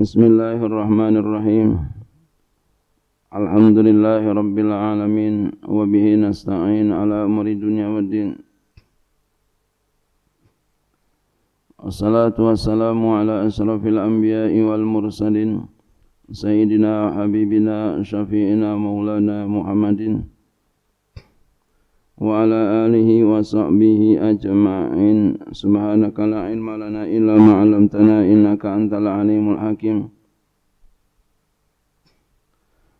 بسم الله الرحمن الرحيم الحمد لله رب العالمين وبه نستعين على أمر الدنيا والدين والصلاة والسلام على أشرف الأنبياء والمرسلين سيدنا حبيبنا شفيعنا مولانا محمد وعلى آله وصحبه أجمعين سبحانك لا علم لنا إلا ما علمتنا إنك أنت العليم الحكيم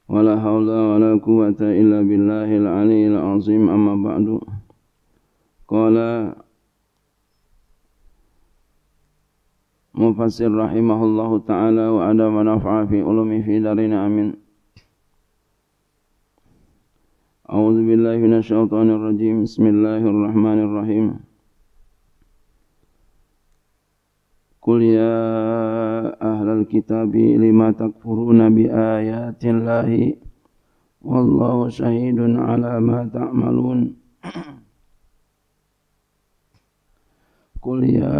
ولا حول ولا قوة إلا بالله العلي العظيم أما بعد قال مفسر رحمه الله تعالى وأدى ونفع في علومه في دارنا آمين أعوذ بالله من الشيطان الرجيم بسم الله الرحمن الرحيم قل يا أهل الكتاب لما تكفرون بآيات الله والله شهيد على ما تعملون قل يا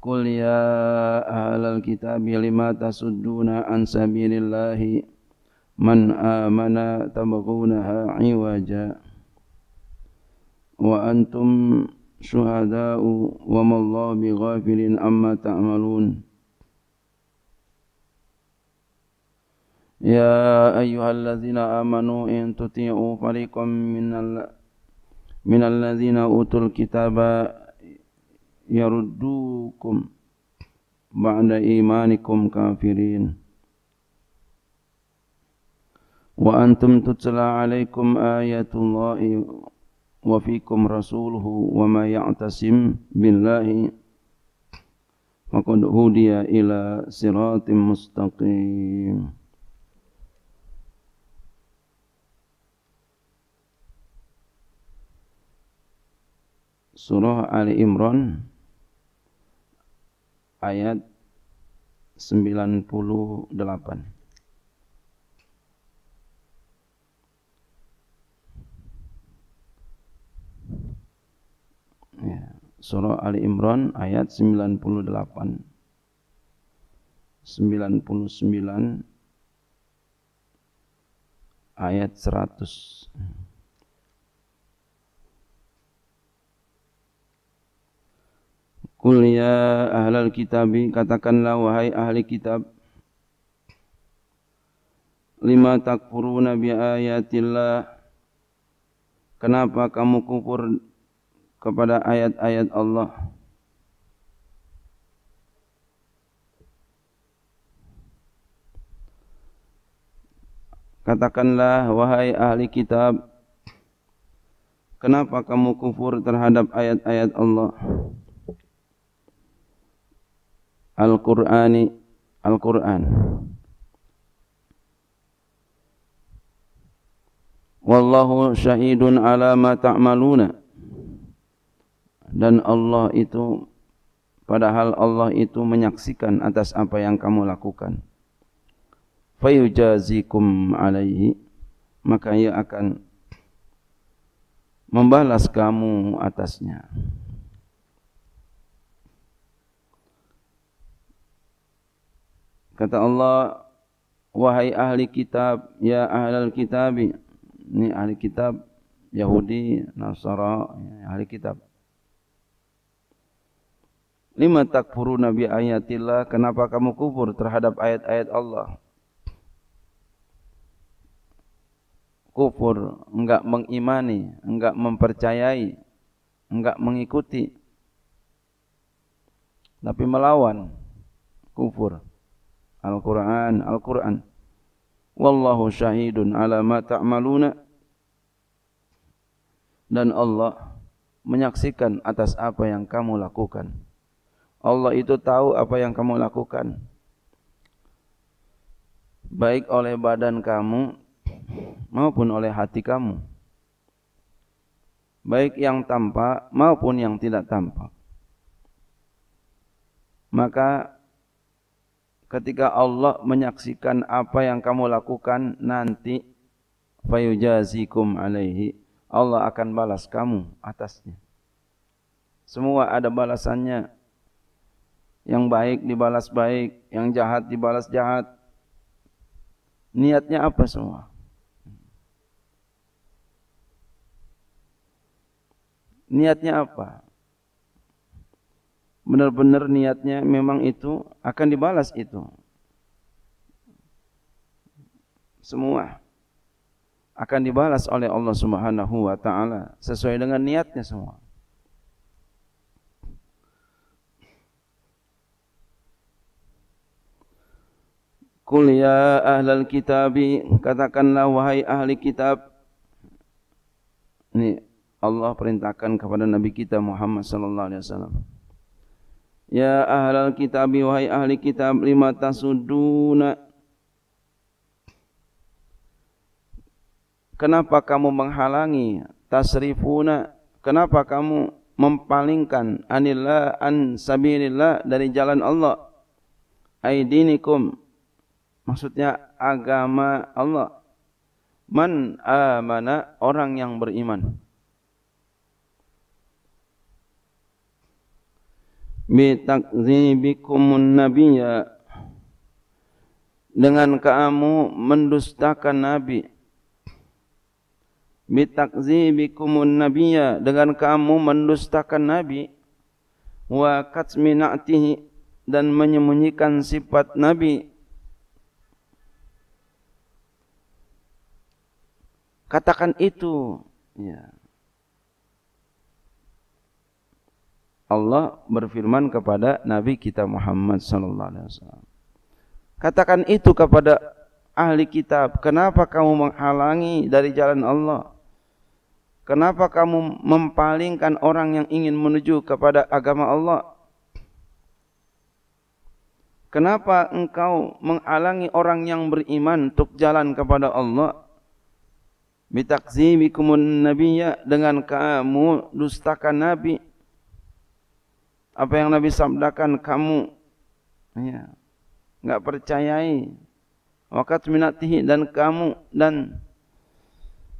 قل يا أهل الكتاب لما تسدون عن سبيل الله من آمن تبغونها عوجا وأنتم شهداء وما الله بغافل عما تعملون يا أيها الذين آمنوا إن تطيعوا فريقا من ال... من الذين أوتوا الكتاب يردوكم بعد إيمانكم كافرين wa antum tutla alaikum ayatullahi wa fikum rasuluhu wa ma ya'tasim billahi faqad hudiya ila siratim mustaqim Surah Ali Imran ayat 98 Ya. Surah Ali Imran ayat 98. 99 ayat 100. Kul ya ahlal kitabi katakanlah wahai ahli kitab lima takfuruna bi ayatillah kenapa kamu kufur kepada ayat-ayat Allah Katakanlah wahai ahli kitab Kenapa kamu kufur terhadap ayat-ayat Allah Al-Qur'ani Al-Qur'an Wallahu syahidun ala ma ta'maluna ta dan Allah itu padahal Allah itu menyaksikan atas apa yang kamu lakukan fayujazikum alaihi maka ia akan membalas kamu atasnya kata Allah wahai ahli kitab ya ahlal kitab ni ahli kitab Yahudi Nasara ya ahli kitab Lima takfuru nabi ayatillah, kenapa kamu kufur terhadap ayat-ayat Allah? Kufur, enggak mengimani, enggak mempercayai, enggak mengikuti. Tapi melawan kufur. Al-Quran, Al-Quran. Wallahu syahidun ala ma ta'maluna. Dan Allah menyaksikan atas apa yang kamu lakukan. Allah itu tahu apa yang kamu lakukan. Baik oleh badan kamu maupun oleh hati kamu. Baik yang tampak maupun yang tidak tampak. Maka ketika Allah menyaksikan apa yang kamu lakukan nanti fayujazikum alaihi Allah akan balas kamu atasnya semua ada balasannya yang baik dibalas baik, yang jahat dibalas jahat. Niatnya apa semua? Niatnya apa? Benar-benar niatnya memang itu akan dibalas itu. Semua akan dibalas oleh Allah Subhanahu wa taala sesuai dengan niatnya semua. Qul ya ahlal kitabi katakanlah wahai ahli kitab Ini Allah perintahkan kepada Nabi kita Muhammad sallallahu alaihi wasallam Ya ahlal kitabi wahai ahli kitab lima tasuduna Kenapa kamu menghalangi tasrifuna Kenapa kamu mempalingkan anillah an sabilillah dari jalan Allah Aidinikum Maksudnya agama Allah. Man amana orang yang beriman. Bitakzibikumun nabiyya dengan kamu mendustakan nabi bitakzibikumun nabiyya dengan kamu mendustakan nabi wa katminatihi dan menyembunyikan sifat nabi Katakan itu. Ya. Allah berfirman kepada Nabi kita Muhammad sallallahu alaihi wasallam. Katakan itu kepada ahli kitab, kenapa kamu menghalangi dari jalan Allah? Kenapa kamu mempalingkan orang yang ingin menuju kepada agama Allah? Kenapa engkau menghalangi orang yang beriman untuk jalan kepada Allah? bitakzimikum nabiyya dengan kamu dustakan nabi apa yang nabi sabdakan kamu ya enggak percayai wakat minatihi dan kamu dan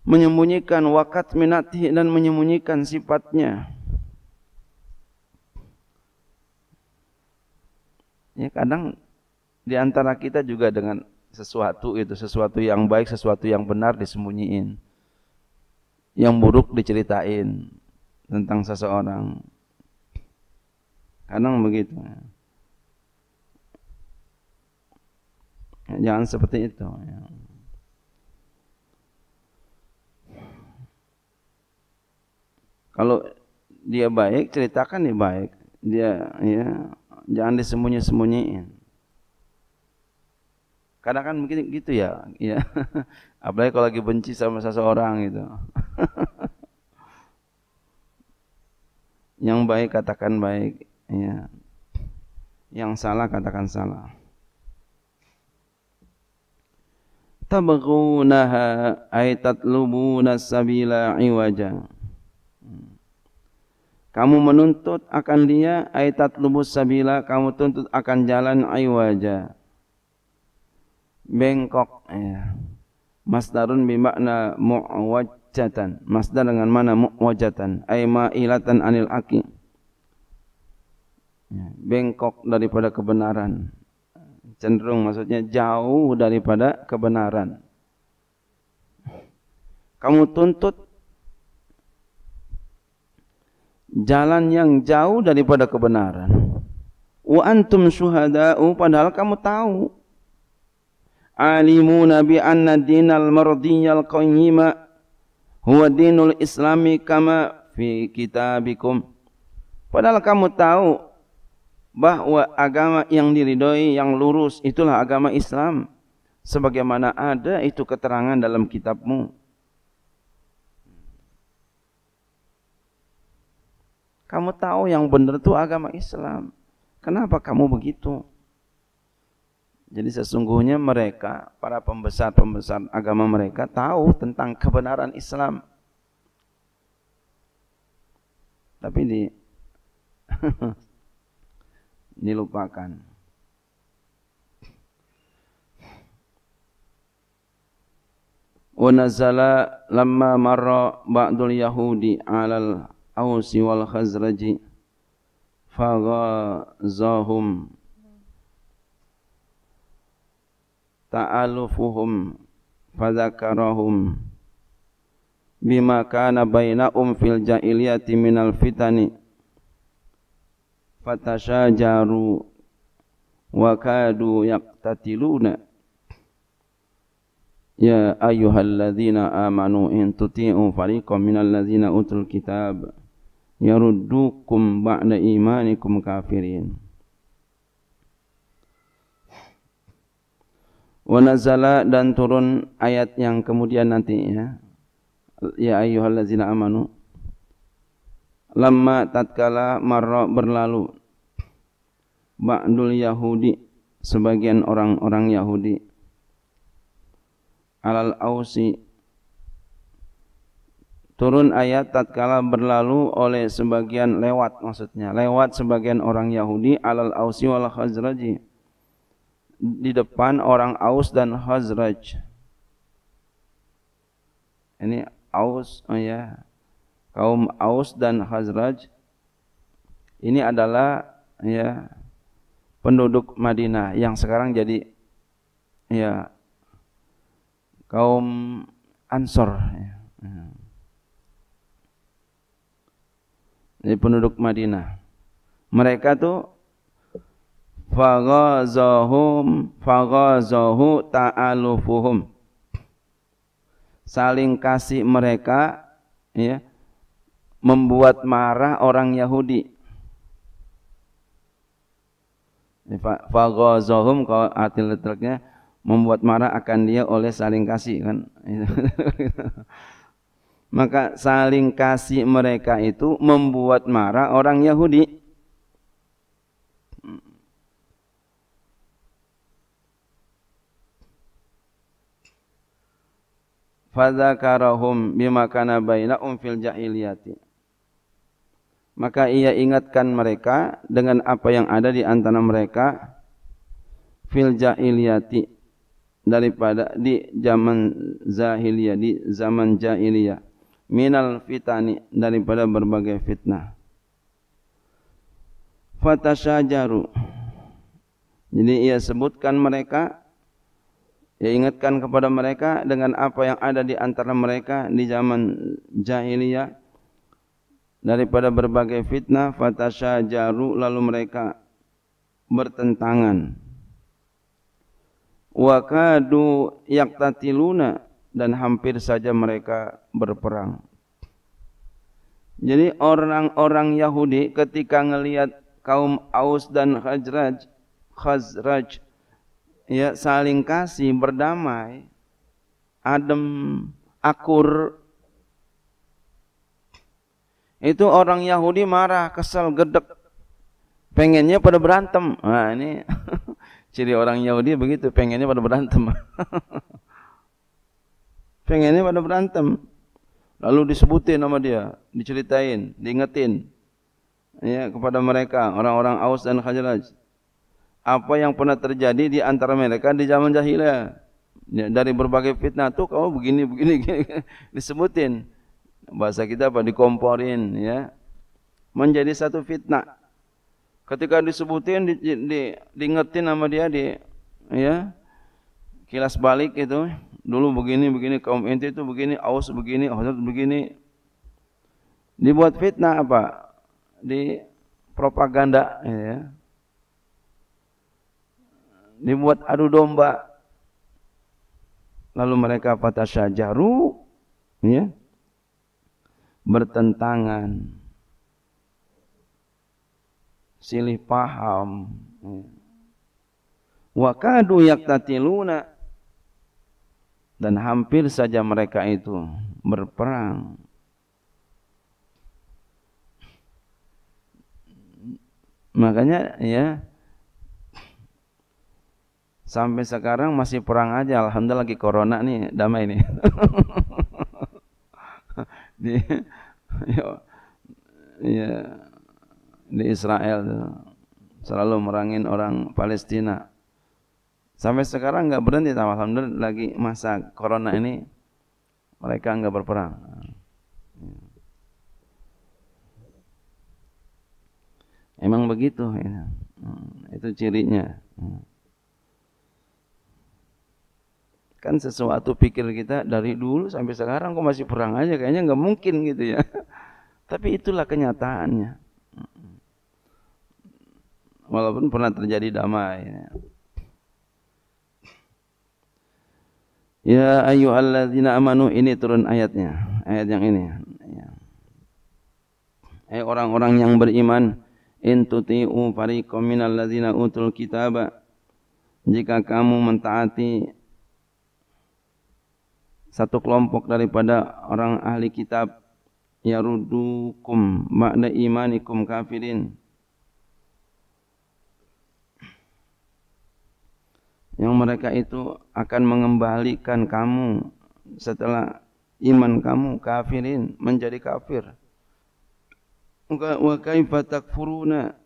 menyembunyikan wakat minatihi dan menyembunyikan sifatnya ya kadang di antara kita juga dengan sesuatu itu sesuatu yang baik sesuatu yang benar disembunyiin yang buruk diceritain tentang seseorang kadang begitu jangan seperti itu ya. kalau dia baik ceritakan dia baik dia ya jangan disembunyi-sembunyiin karena kan mungkin gitu ya, ya. Apalagi kalau lagi benci sama seseorang gitu. Yang baik katakan baik, ya. Yang salah katakan salah. Tabghunaha ay tatlubuna sabila iwaja. Kamu menuntut akan dia ay tatlubus sabila, kamu tuntut akan jalan iwaja bengkok ya. masdarun bimakna mu'wajjatan masdar dengan mana mu'wajjatan ay ma'ilatan anil aqi ya. bengkok daripada kebenaran cenderung maksudnya jauh daripada kebenaran kamu tuntut jalan yang jauh daripada kebenaran wa antum syuhada'u padahal kamu tahu alimuna bi anna dinal mardiyal qayyima huwa dinul islami kama fi kitabikum padahal kamu tahu bahwa agama yang diridhoi yang lurus itulah agama Islam sebagaimana ada itu keterangan dalam kitabmu kamu tahu yang benar itu agama Islam kenapa kamu begitu jadi sesungguhnya mereka, para pembesar-pembesar agama mereka tahu tentang kebenaran Islam. Tapi di dilupakan. Wa nazala lamma marra ba'dul yahudi 'alal ausi wal khazraj khazraji faghazahum ta'alufuhum fadzakarahum bima kana bainahum fil jahiliyati minal fitani fatashajaru wa kadu yaqtatiluna Ya ayyuhalladzina amanu in tuti'u fariqam minal ladzina utul kitab yaruddukum ba'da imanikum kafirin Wanazala dan turun ayat yang kemudian nanti ya ya ayyuhallazina amanu lamma tatkala marra berlalu ba'dul yahudi sebagian orang-orang Yahudi alal ausi turun ayat tatkala berlalu oleh sebagian lewat maksudnya lewat sebagian orang Yahudi alal ausi wal khazraji di depan orang Aus dan Khazraj. Ini Aus, oh ya, kaum Aus dan Khazraj. Ini adalah ya penduduk Madinah yang sekarang jadi ya kaum Ansor. Ya. Jadi penduduk Madinah. Mereka tuh faghazahum faghazahu ta'alufuhum saling kasih mereka ya membuat marah orang Yahudi faghazahum kalau arti letaknya membuat marah akan dia oleh saling kasih kan maka saling kasih mereka itu membuat marah orang Yahudi fadzakarahum bima kana bainahum fil jahiliyati maka ia ingatkan mereka dengan apa yang ada di antara mereka fil jahiliyati daripada di zaman zahiliyah di zaman jahiliyah minal fitani daripada berbagai fitnah fatasyajaru jadi ia sebutkan mereka dia ingatkan kepada mereka dengan apa yang ada di antara mereka di zaman jahiliyah daripada berbagai fitnah fatasha jaru lalu mereka bertentangan. Wakadu yaktatiluna dan hampir saja mereka berperang. Jadi orang-orang Yahudi ketika melihat kaum Aus dan Khazraj, Khazraj ya saling kasih, berdamai, adem, akur. Itu orang Yahudi marah, kesel, gedek. Pengennya pada berantem. Nah, ini ciri orang Yahudi begitu, pengennya pada berantem. pengennya pada berantem. Lalu disebutin nama dia, diceritain, diingetin ya kepada mereka orang-orang Aus dan Khazraj apa yang pernah terjadi di antara mereka di zaman jahiliyah. Ya, dari berbagai fitnah tuh kamu begini begini begini disebutin. Bahasa kita apa dikomporin ya. Menjadi satu fitnah. Ketika disebutin di, di, diingetin sama dia di ya kilas balik itu dulu begini begini kaum inti itu begini aus begini aus begini dibuat fitnah apa di propaganda ya dibuat adu domba. Lalu mereka patah syajaru ya, bertentangan. Silih paham. Ya. Wakadu yaktatiluna dan hampir saja mereka itu berperang. Makanya ya Sampai sekarang masih perang aja. Alhamdulillah lagi corona nih, damai nih. di yo, ya, di Israel selalu merangin orang Palestina. Sampai sekarang nggak berhenti, sama alhamdulillah lagi masa corona ini mereka nggak berperang. Emang begitu, ya. Hmm, itu cirinya. Hmm. kan sesuatu pikir kita dari dulu sampai sekarang kok masih perang aja kayaknya nggak mungkin gitu ya tapi itulah kenyataannya walaupun pernah terjadi damai ya ayyuhalladzina amanu ini turun ayatnya ayat yang ini ya. eh orang-orang yang beriman in tuti'u fariqam minalladzina utul kitaba jika kamu mentaati satu kelompok daripada orang ahli kitab yarudukum makna imanikum kafirin yang mereka itu akan mengembalikan kamu setelah iman kamu kafirin menjadi kafir wa kaifa takfuruna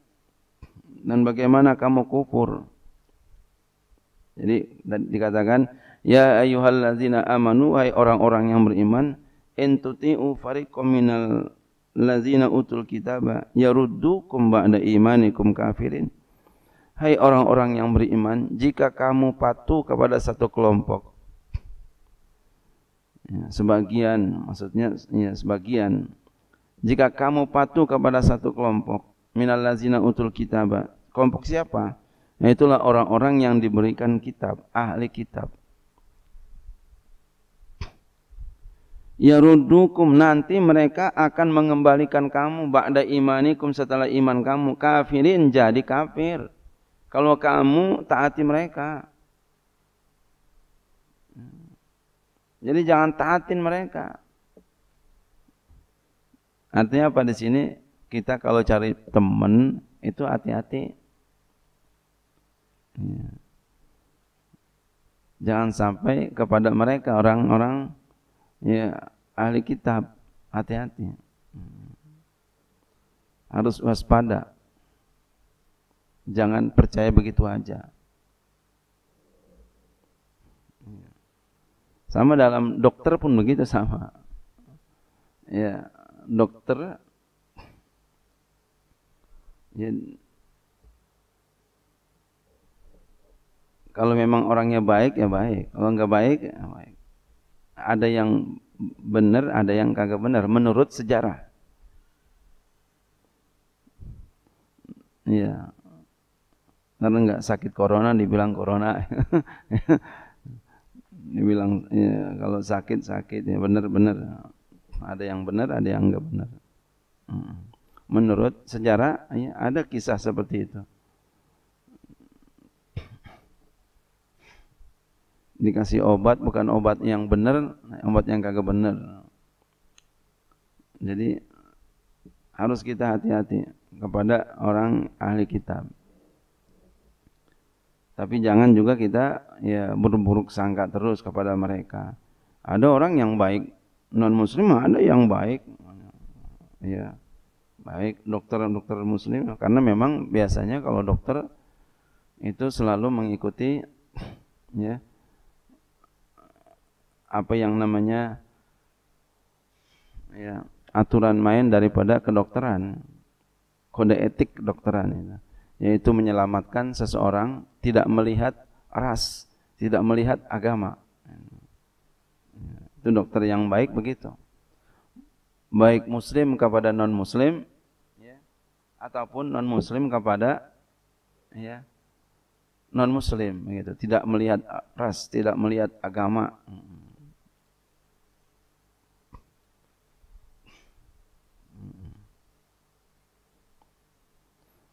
dan bagaimana kamu kufur jadi dikatakan Ya ayyuhallazina amanu hai orang-orang yang beriman intuti'u fariqam minal lazina utul kitaba yaruddukum ba'da imanikum kafirin Hai orang-orang yang beriman, jika kamu patuh kepada satu kelompok, ya, sebagian, maksudnya ya, sebagian, jika kamu patuh kepada satu kelompok, minal lazina utul kitaba, kelompok siapa? Nah, itulah orang-orang yang diberikan kitab, ahli kitab. Ya yarudukum nanti mereka akan mengembalikan kamu ba'da imanikum setelah iman kamu kafirin jadi kafir kalau kamu taati mereka jadi jangan taatin mereka artinya apa di sini kita kalau cari teman itu hati-hati iya. jangan sampai kepada mereka orang-orang ya ahli kitab hati-hati harus waspada jangan percaya begitu aja sama dalam dokter pun begitu sama ya dokter ya, kalau memang orangnya baik ya baik kalau nggak baik ya baik ada yang benar, ada yang kagak benar menurut sejarah. Iya. Karena enggak sakit corona dibilang corona. dibilang ya, kalau sakit sakit ya benar-benar. Ada yang benar, ada yang enggak benar. Hmm. Menurut sejarah ya, ada kisah seperti itu. dikasih obat bukan obat yang benar, obat yang kagak benar. Jadi harus kita hati-hati kepada orang ahli kitab. Tapi jangan juga kita ya buruk-buruk sangka terus kepada mereka. Ada orang yang baik non muslim ada yang baik. Ya. Baik dokter-dokter muslim karena memang biasanya kalau dokter itu selalu mengikuti ya apa yang namanya ya, aturan main daripada kedokteran kode etik kedokteran ya. yaitu menyelamatkan seseorang tidak melihat ras tidak melihat agama itu dokter yang baik begitu baik muslim kepada non muslim ya, ataupun non muslim kepada ya non muslim begitu tidak melihat ras tidak melihat agama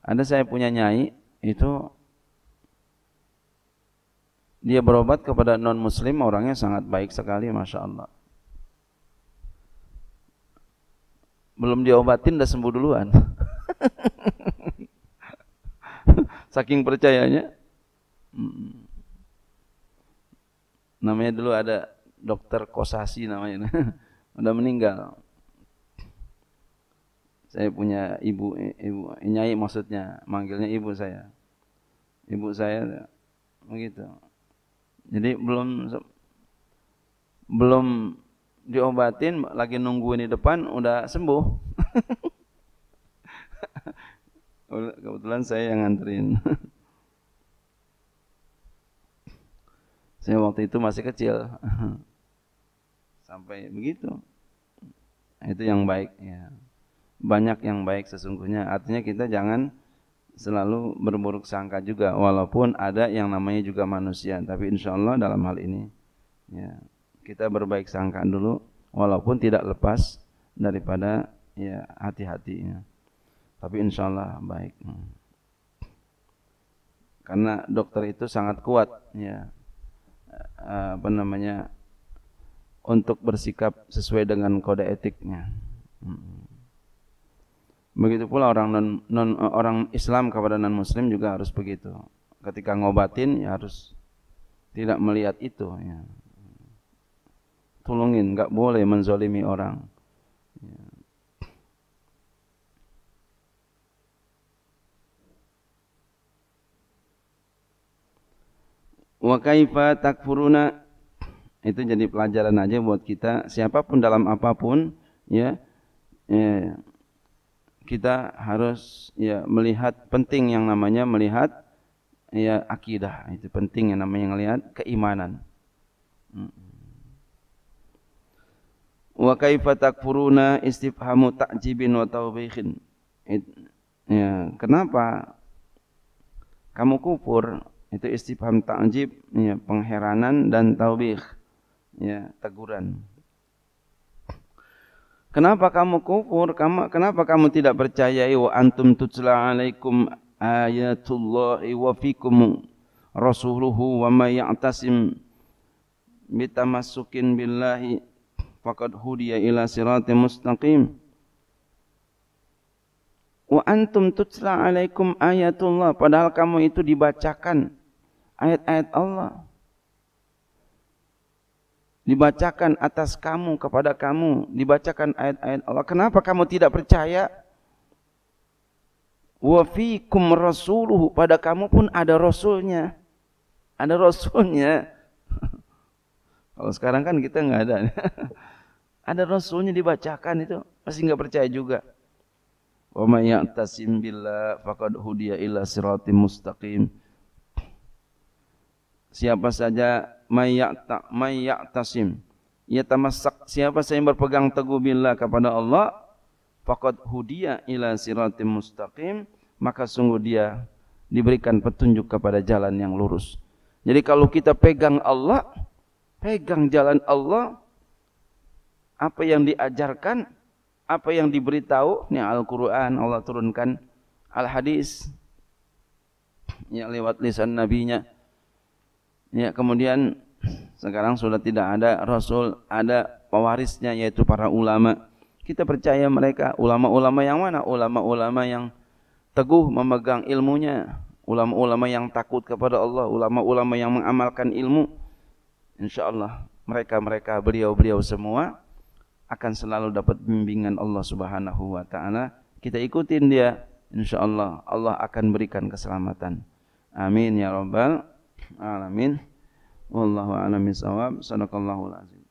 anda saya punya nyai itu dia berobat kepada non muslim orangnya sangat baik sekali masya Allah belum diobatin udah sembuh duluan saking percayanya namanya dulu ada dokter kosasi namanya udah meninggal saya punya ibu ibu nyai maksudnya manggilnya ibu saya ibu saya begitu jadi belum belum diobatin lagi nungguin di depan udah sembuh kebetulan saya yang nganterin saya waktu itu masih kecil sampai begitu itu yang baik ya banyak yang baik sesungguhnya. Artinya kita jangan selalu berburuk sangka juga walaupun ada yang namanya juga manusia. Tapi insya Allah dalam hal ini ya kita berbaik sangka dulu walaupun tidak lepas daripada ya hati-hatinya. Tapi insya Allah baik. Karena dokter itu sangat kuat ya eh, apa namanya untuk bersikap sesuai dengan kode etiknya. Hmm. Begitu pula orang non, non eh, orang Islam kepada non muslim juga harus begitu. Ketika ngobatin ya harus tidak melihat itu ya. Tolongin, nggak boleh menzolimi orang. Ya. Wa kaifa takfuruna itu jadi pelajaran aja buat kita siapapun dalam apapun ya, ya kita harus ya melihat penting yang namanya melihat ya akidah itu penting yang namanya melihat keimanan. Wa kaifa takfuruna istifhamu ta'jibin wa tawbihin. Ya, kenapa kamu kufur? Itu istifham ta'jib, ya, pengheranan dan taubih, ya, teguran. Kenapa kamu kufur? Kamu, kenapa kamu tidak percaya? wa antum tutla alaikum ayatullahi wa fikum rasuluhu wa may ya'tasim bitamassukin billahi faqad hudiya ila siratim mustaqim wa antum tutla alaikum ayatullah padahal kamu itu dibacakan ayat-ayat Allah dibacakan atas kamu kepada kamu dibacakan ayat-ayat Allah kenapa kamu tidak percaya wa fikum rasuluhu pada kamu pun ada rasulnya ada rasulnya kalau sekarang kan kita nggak ada ada rasulnya dibacakan itu pasti nggak percaya juga wa may ya'tasim billah faqad hudiya ila siratim mustaqim siapa saja mayyakta mayyaktasim yatamassak siapa saya berpegang teguh billah kepada Allah faqad hudiya ila siratim mustaqim maka sungguh dia diberikan petunjuk kepada jalan yang lurus jadi kalau kita pegang Allah pegang jalan Allah apa yang diajarkan apa yang diberitahu ini Al-Qur'an Allah turunkan al-hadis yang lewat lisan nabinya Ya, kemudian sekarang sudah tidak ada rasul, ada pewarisnya yaitu para ulama. Kita percaya mereka ulama-ulama yang mana? Ulama-ulama yang teguh memegang ilmunya, ulama-ulama yang takut kepada Allah, ulama-ulama yang mengamalkan ilmu. Insyaallah mereka-mereka beliau-beliau semua akan selalu dapat bimbingan Allah Subhanahu wa taala. Kita ikutin dia insyaallah Allah akan berikan keselamatan. Amin ya rabbal alamin. Wallahu a'lam Sawab, Sadaqallahul azim.